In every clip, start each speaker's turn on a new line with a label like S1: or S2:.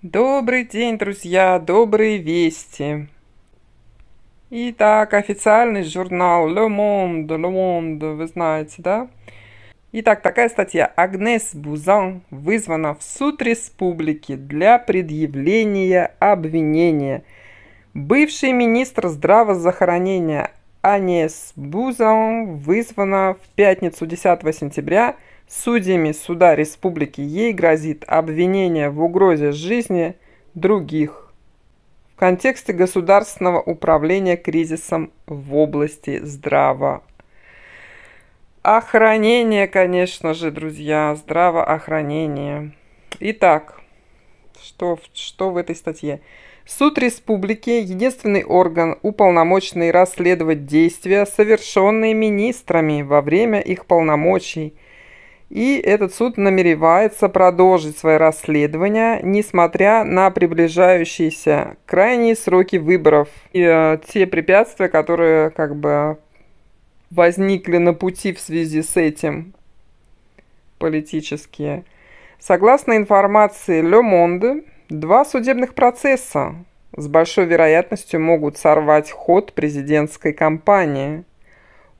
S1: Добрый день, друзья, добрые вести. Итак, официальный журнал Le Monde, Le Monde, вы знаете, да? Итак, такая статья. Агнес Бузан вызвана в суд республики для предъявления обвинения. Бывший министр здравоохранения Анес Бузон вызвана в пятницу 10 сентября судьями суда республики. Ей грозит обвинение в угрозе жизни других в контексте государственного управления кризисом в области здраво. Охранение, конечно же, друзья, здравоохранение. Итак, что, что в этой статье? Суд республики – единственный орган, уполномоченный расследовать действия, совершенные министрами во время их полномочий. И этот суд намеревается продолжить свои расследования, несмотря на приближающиеся крайние сроки выборов и э, те препятствия, которые как бы возникли на пути в связи с этим политические. Согласно информации Le Monde, два судебных процесса с большой вероятностью могут сорвать ход президентской кампании.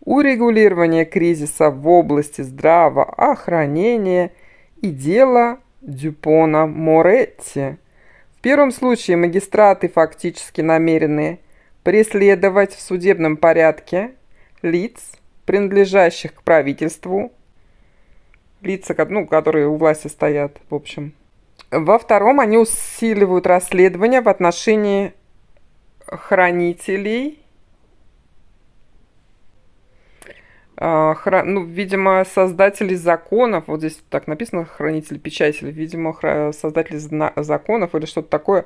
S1: Урегулирование кризиса в области здравоохранения и дело Дюпона Моретти. В первом случае магистраты фактически намерены преследовать в судебном порядке лиц, принадлежащих к правительству, лица, ну, которые у власти стоят, в общем. Во втором они усиливают расследование в отношении хранителей, а, хра... ну, видимо, создатели законов, вот здесь так написано, хранитель печатели, видимо, хра... создатели зна... законов или что-то такое.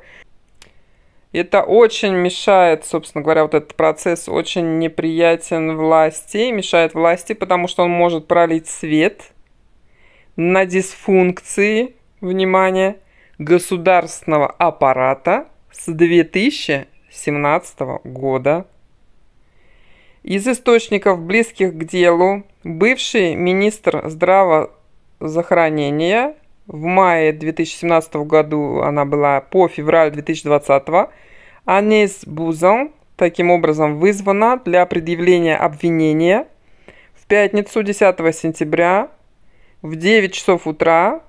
S1: Это очень мешает, собственно говоря, вот этот процесс очень неприятен власти, мешает власти, потому что он может пролить свет на дисфункции, внимание, государственного аппарата с 2017 года. Из источников, близких к делу, бывший министр здравоохранения в мае 2017 году, она была по февраль 2020, Анис Бузон таким образом вызвана для предъявления обвинения в пятницу 10 сентября в 9 часов утра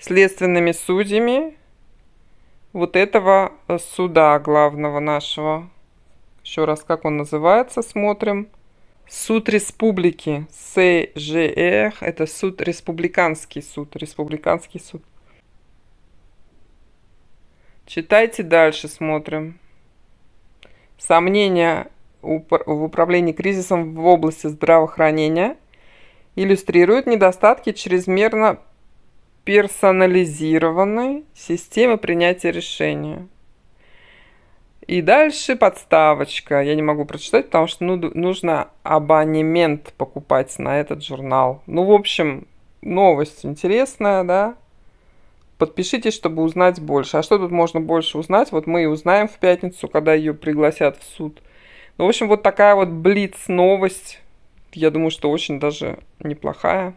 S1: следственными судьями вот этого э, суда главного нашего. Еще раз, как он называется, смотрим. Суд республики СЖР, э, это суд республиканский суд, республиканский суд. Читайте дальше, смотрим. Сомнения в управлении кризисом в области здравоохранения – иллюстрирует недостатки чрезмерно персонализированной системы принятия решения. И дальше подставочка. Я не могу прочитать, потому что ну, нужно абонемент покупать на этот журнал. Ну, в общем, новость интересная, да? Подпишитесь, чтобы узнать больше. А что тут можно больше узнать? Вот мы и узнаем в пятницу, когда ее пригласят в суд. Ну, в общем, вот такая вот блиц-новость я думаю, что очень даже неплохая.